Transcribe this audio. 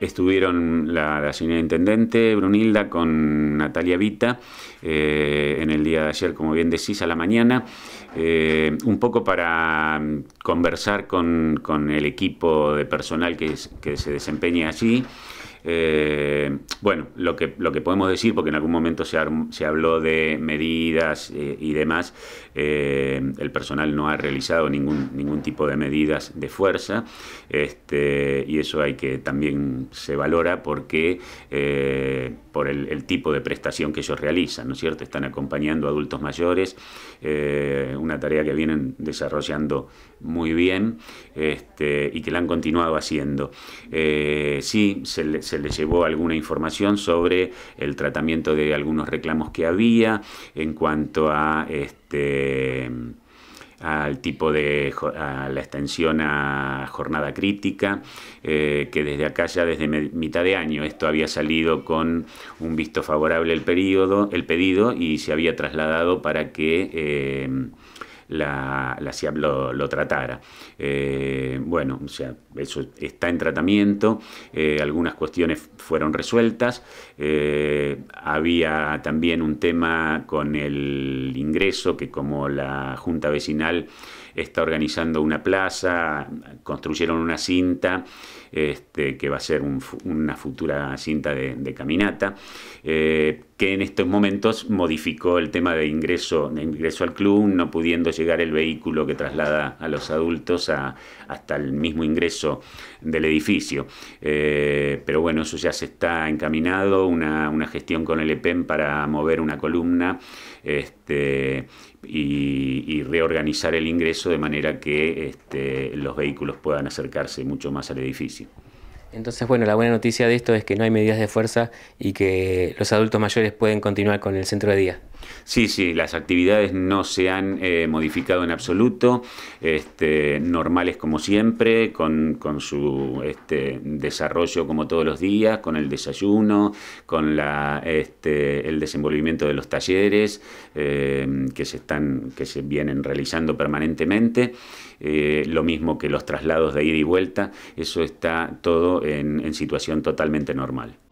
Estuvieron la, señora Intendente Brunilda con Natalia Vita eh, en el día de ayer, como bien decís, a la mañana, eh, un poco para mm, conversar con, con, el equipo de personal que, que se desempeña allí. Eh, bueno, lo que, lo que podemos decir, porque en algún momento se, habló de medidas eh, y demás, eh, el personal no ha realizado ningún, ningún tipo de medidas de fuerza, este, y eso hay que también se valora porque por el, tipo de prestación que ellos realizan, ¿no es cierto? Están acompañando a adultos mayores, una tarea que vienen desarrollando muy bien este, y que la han continuado haciendo. sí, le llevó alguna información sobre el tratamiento de algunos reclamos que había en cuanto a este al tipo de la extensión a jornada crítica, eh, que desde acá ya desde mitad de año esto había salido con un visto favorable el, periodo, el pedido y se había trasladado para que eh, la, la lo, tratara. Eh, bueno, o sea, eso está en tratamiento, eh, algunas cuestiones fueron resueltas, eh, había también un tema con el ingreso que como la Junta Vecinal está organizando una plaza, construyeron una cinta este, que va a ser una futura cinta de, caminata que en estos momentos modificó el tema de ingreso, de ingreso al club, no pudiendo llegar el vehículo que traslada a los adultos hasta el mismo ingreso del edificio. Eh, pero bueno, eso ya se está encaminado, una, gestión con el EPEM para mover una columna este, y, reorganizar el ingreso de manera que este, los vehículos puedan acercarse mucho más al edificio. Entonces, bueno, la buena noticia de esto es que no hay medidas de fuerza y que los adultos mayores pueden continuar con el centro de día. Sí, sí, las actividades no se han eh, modificado en absoluto, este, normales como siempre, con, su este, desarrollo como todos los días, con el desayuno, con este, el desenvolvimiento de los talleres em, que, se están, que se vienen realizando permanentemente, eh, lo mismo que los traslados de ida y vuelta, eso está todo en situación totalmente normal.